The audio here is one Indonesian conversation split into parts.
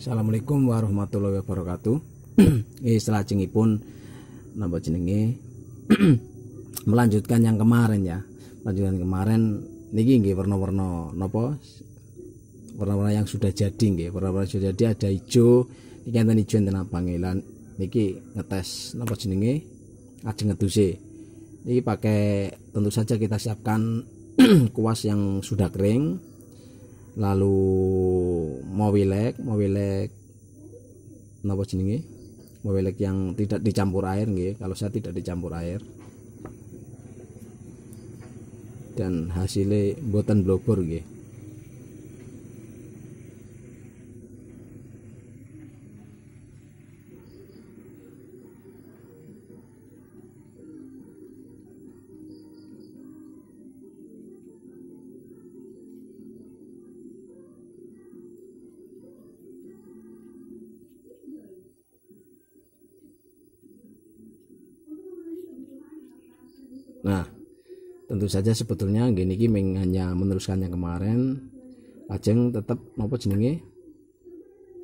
Assalamualaikum warahmatullahi wabarakatuh. Ini setelah pun nambah jenenge melanjutkan yang kemarin ya. Melanjutkan kemarin niki nggih warna-warna napa warna-warna yang sudah jadi nggih. Warna-warna sudah jadi ada hijau, niki enten hijau enten dengan panggilan niki ngetes napa jenenge ajeng ngeduse. Ini pakai tentu saja kita siapkan kuas yang sudah kering lalu mowilek mowilek napa jenenge mowilek yang tidak dicampur air nggih kalau saya tidak dicampur air dan hasilnya buatan blobor nggih Nah, tentu saja sebetulnya gini ki hanya meneruskan yang kemarin ajeng tetap mau jenenge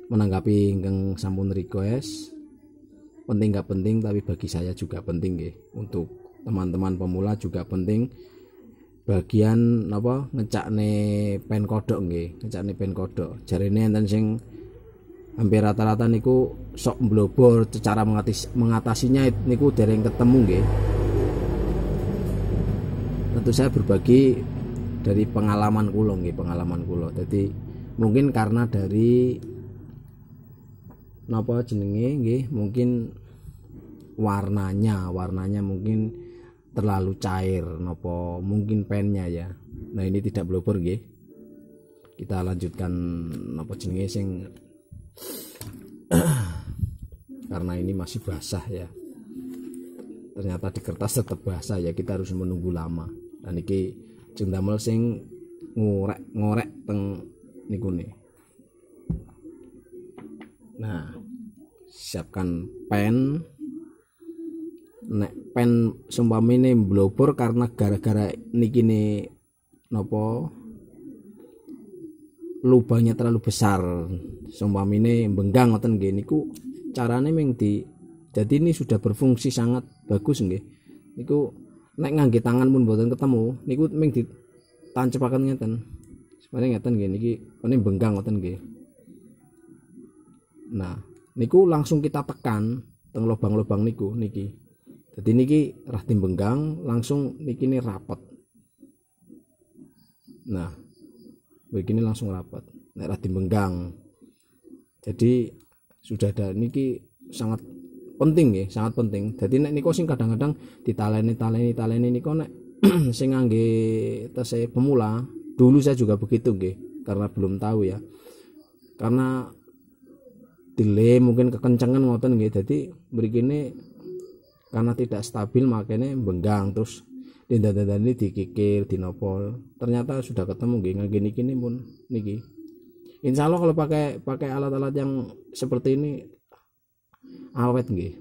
menanggapi ingkang sampun request penting gak penting tapi bagi saya juga penting ya untuk teman-teman pemula juga penting bagian apa nih pen kodok ngecak nih pen kodok nih enten sing hampir rata-rata niku sok blobor secara mengatasi, mengatasinya niku dereng ketemu nge tentu saya berbagi dari pengalaman kulo nggih pengalaman kulo jadi mungkin karena dari napa jenenge nggih mungkin warnanya warnanya mungkin terlalu cair nopo mungkin pennya ya nah ini tidak blubber nggih kita lanjutkan nopo jenenge sing karena ini masih basah ya ternyata di kertas tetap basah ya kita harus menunggu lama dan iki Jung Damel sing ngorek-ngorek teng niku nih. Nah, siapkan pen. Nek pen ini blobor karena gara-gara niki nih nopo lubangnya terlalu besar sumpamine benggang ngoten nggih niku carane Caranya di jadi ini sudah berfungsi sangat bagus nggih niku naik ngangge tangan pun mboten ketemu niku ming ditancepaken ngeten sebenarnya ngeten gini, niki paning benggang ngoten gini. nah niku langsung kita tekan teng lubang-lubang niku niki jadi niki rah timbenggang langsung niki ini rapat nah begini langsung rapat nek rah timbenggang jadi sudah ada niki sangat penting ya sangat penting jadi nek niko sing kadang-kadang ditaleni taleni taleni niko nek sing ngangge saya pemula dulu saya juga begitu nggih karena belum tahu ya karena delay mungkin kekencangan ngoten nggih jadi mrikine karena tidak stabil makanya benggang terus dinda-dinda ini dikikir nopol ternyata sudah ketemu nggih gini niki pun niki Insya Allah kalau pakai pakai alat-alat yang seperti ini awet nggih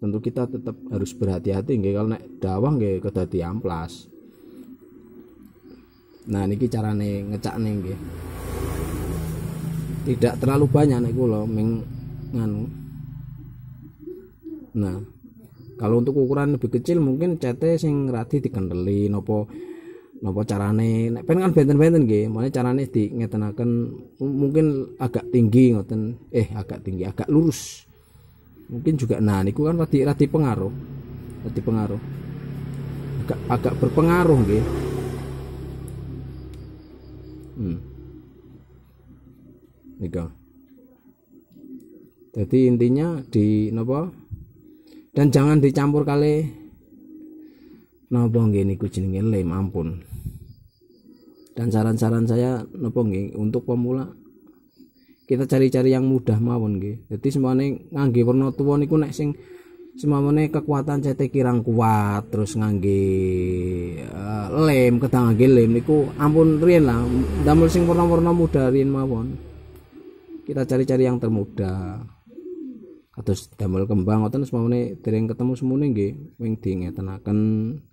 tentu kita tetap harus berhati-hati nggih kalau nek dawah nggih kedadi amplas nah niki carane ngecak nih nggih tidak terlalu banyak nek kula ming nganu nah kalau untuk ukuran lebih kecil mungkin cete sing radi dikendeli nopo nopo carane nek pen kan benten-benten nggih mrene carane di ngeten mungkin agak tinggi ngoten eh agak tinggi agak lurus mungkin juga nah niku kan rati rati pengaruh rati pengaruh agak agak berpengaruh gitu hmm. Nika. jadi intinya di nopo dan jangan dicampur kali nopo nggih niku jenenge lem ampun dan saran-saran saya nopo nggih untuk pemula kita cari-cari yang mudah mawon nggih dadi semuanya ngangge warna tuwa niku nek sing semuanya kekuatan CT kirang kuat terus ngangge uh, lem kedang ngangge lem niku ampun riyen lah damel sing warna-warna muda riyen mawon kita cari-cari yang termuda kados damel kembang ngoten semamane dereng ketemu semune nggih wing dingetenaken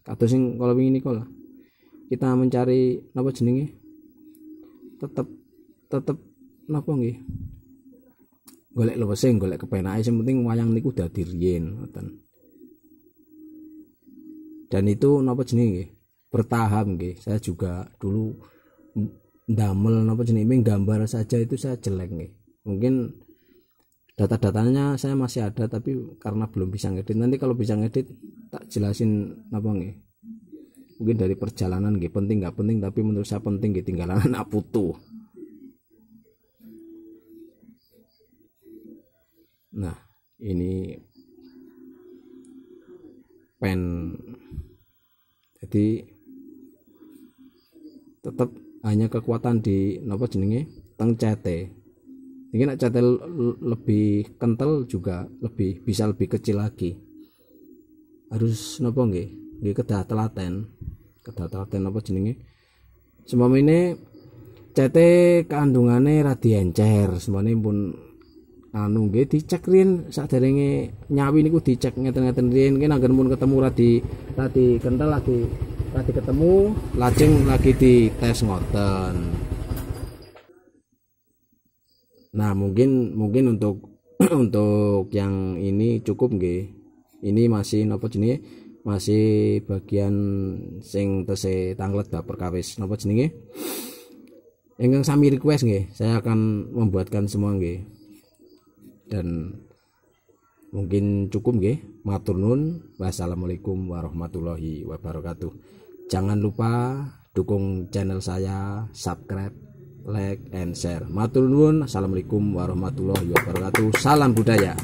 kados sing kala wingi niku lah kita mencari napa jenenge tetep tetep napa nggih golek luwesing golek kepenake sing penting wayang niku dadi riyen ngoten dan itu napa jenenge nggih bertahap nggih saya juga dulu damel napa jenenge gambar saja itu saya jelek nggih mungkin data-datanya saya masih ada tapi karena belum bisa ngedit nanti kalau bisa ngedit tak jelasin napa nggih mungkin dari perjalanan nggih penting nggak penting tapi menurut saya penting nggih tinggalan anak putu Nah, ini pen jadi tetap hanya kekuatan di nopo jenenge teng CT. Ini nak CT lebih kental juga lebih bisa lebih kecil lagi. Harus nopo nggih? Nggih kedah telaten. Kedah telaten nopo jenenge? ini CT kandungannya semua ini pun anu nggih dicek riyen saderenge nyawi niku dicek ngeten-ngeten riyen kene anggen mun ketemu radi radi kental lagi radi ketemu lajeng lagi di tes ngoten nah mungkin mungkin untuk untuk yang ini cukup nggih ini masih nopo jenenge masih bagian sing tese tanglet bab perkawis nopo jenenge ingkang sami request nggih saya akan membuatkan semua nggih dan mungkin cukup nggih matur wassalamualaikum warahmatullahi wabarakatuh jangan lupa dukung channel saya subscribe like and share matur assalamualaikum warahmatullahi wabarakatuh salam budaya